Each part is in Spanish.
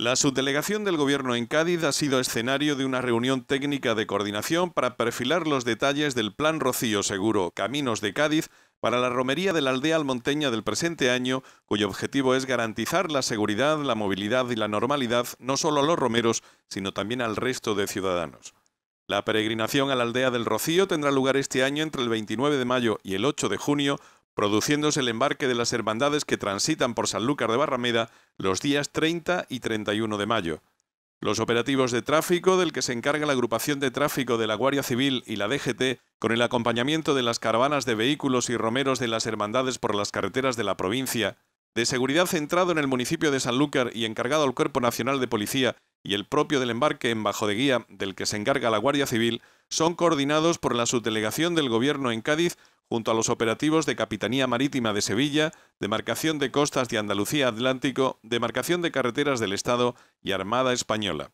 La subdelegación del Gobierno en Cádiz ha sido escenario de una reunión técnica de coordinación para perfilar los detalles del Plan Rocío Seguro Caminos de Cádiz para la romería de la aldea almonteña del presente año, cuyo objetivo es garantizar la seguridad, la movilidad y la normalidad no solo a los romeros, sino también al resto de ciudadanos. La peregrinación a la aldea del Rocío tendrá lugar este año entre el 29 de mayo y el 8 de junio, produciéndose el embarque de las hermandades que transitan por Sanlúcar de Barrameda los días 30 y 31 de mayo. Los operativos de tráfico, del que se encarga la agrupación de tráfico de la Guardia Civil y la DGT, con el acompañamiento de las caravanas de vehículos y romeros de las hermandades por las carreteras de la provincia, de seguridad centrado en el municipio de Sanlúcar y encargado al Cuerpo Nacional de Policía y el propio del embarque en Bajo de Guía, del que se encarga la Guardia Civil, son coordinados por la subdelegación del Gobierno en Cádiz junto a los operativos de Capitanía Marítima de Sevilla, Demarcación de Costas de Andalucía Atlántico, Demarcación de Carreteras del Estado y Armada Española.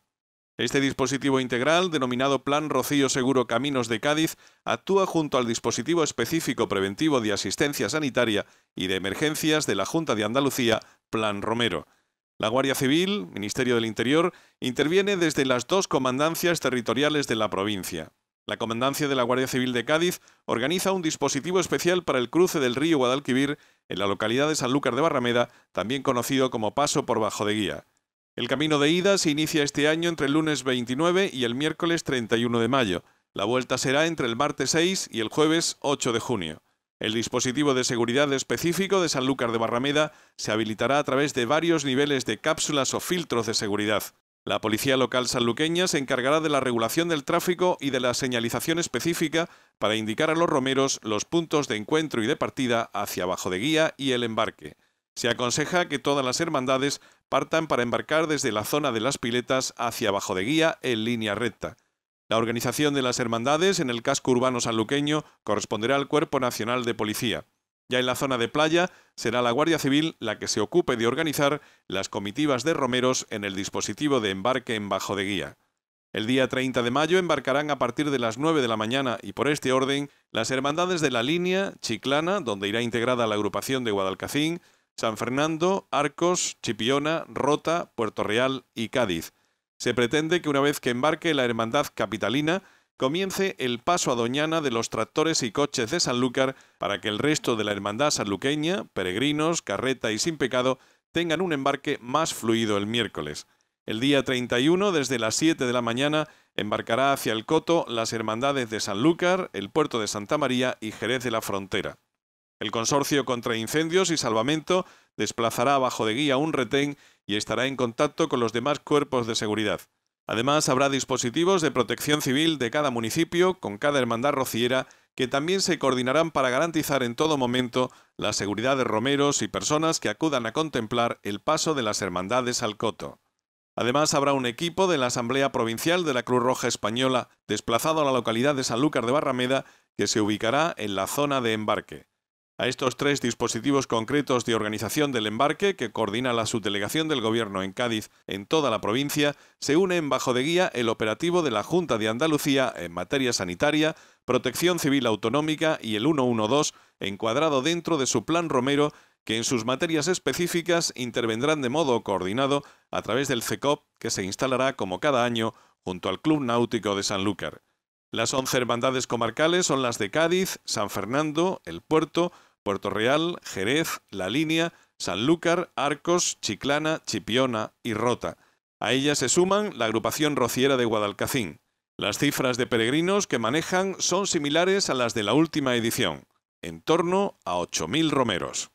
Este dispositivo integral, denominado Plan Rocío Seguro Caminos de Cádiz, actúa junto al dispositivo específico preventivo de asistencia sanitaria y de emergencias de la Junta de Andalucía, Plan Romero. La Guardia Civil, Ministerio del Interior, interviene desde las dos comandancias territoriales de la provincia. La Comandancia de la Guardia Civil de Cádiz organiza un dispositivo especial para el cruce del río Guadalquivir en la localidad de Sanlúcar de Barrameda, también conocido como Paso por Bajo de Guía. El camino de ida se inicia este año entre el lunes 29 y el miércoles 31 de mayo. La vuelta será entre el martes 6 y el jueves 8 de junio. El dispositivo de seguridad específico de Sanlúcar de Barrameda se habilitará a través de varios niveles de cápsulas o filtros de seguridad. La Policía Local Sanluqueña se encargará de la regulación del tráfico y de la señalización específica para indicar a los romeros los puntos de encuentro y de partida hacia Abajo de Guía y el embarque. Se aconseja que todas las hermandades partan para embarcar desde la zona de las piletas hacia Abajo de Guía en línea recta. La organización de las hermandades en el casco urbano sanluqueño corresponderá al Cuerpo Nacional de Policía. Ya en la zona de playa será la Guardia Civil la que se ocupe de organizar las comitivas de romeros en el dispositivo de embarque en bajo de guía. El día 30 de mayo embarcarán a partir de las 9 de la mañana y por este orden las hermandades de la línea Chiclana, donde irá integrada la agrupación de Guadalcacín, San Fernando, Arcos, Chipiona, Rota, Puerto Real y Cádiz. Se pretende que una vez que embarque la hermandad capitalina, comience el paso a Doñana de los tractores y coches de Sanlúcar para que el resto de la hermandad sanluqueña, peregrinos, carreta y sin pecado, tengan un embarque más fluido el miércoles. El día 31, desde las 7 de la mañana, embarcará hacia el Coto las hermandades de Sanlúcar, el puerto de Santa María y Jerez de la Frontera. El Consorcio contra Incendios y Salvamento desplazará bajo de guía un retén y estará en contacto con los demás cuerpos de seguridad. Además, habrá dispositivos de protección civil de cada municipio, con cada hermandad rociera, que también se coordinarán para garantizar en todo momento la seguridad de romeros y personas que acudan a contemplar el paso de las hermandades al coto. Además, habrá un equipo de la Asamblea Provincial de la Cruz Roja Española desplazado a la localidad de Sanlúcar de Barrameda, que se ubicará en la zona de embarque. A estos tres dispositivos concretos de organización del embarque, que coordina la subdelegación del Gobierno en Cádiz en toda la provincia, se unen bajo de guía el operativo de la Junta de Andalucía en materia sanitaria, protección civil autonómica y el 112, encuadrado dentro de su Plan Romero, que en sus materias específicas intervendrán de modo coordinado a través del CECOP, que se instalará como cada año junto al Club Náutico de Sanlúcar. Las once hermandades comarcales son las de Cádiz, San Fernando, El Puerto, Puerto Real, Jerez, La Línea, Sanlúcar, Arcos, Chiclana, Chipiona y Rota. A ellas se suman la agrupación rociera de Guadalcacín. Las cifras de peregrinos que manejan son similares a las de la última edición, en torno a 8.000 romeros.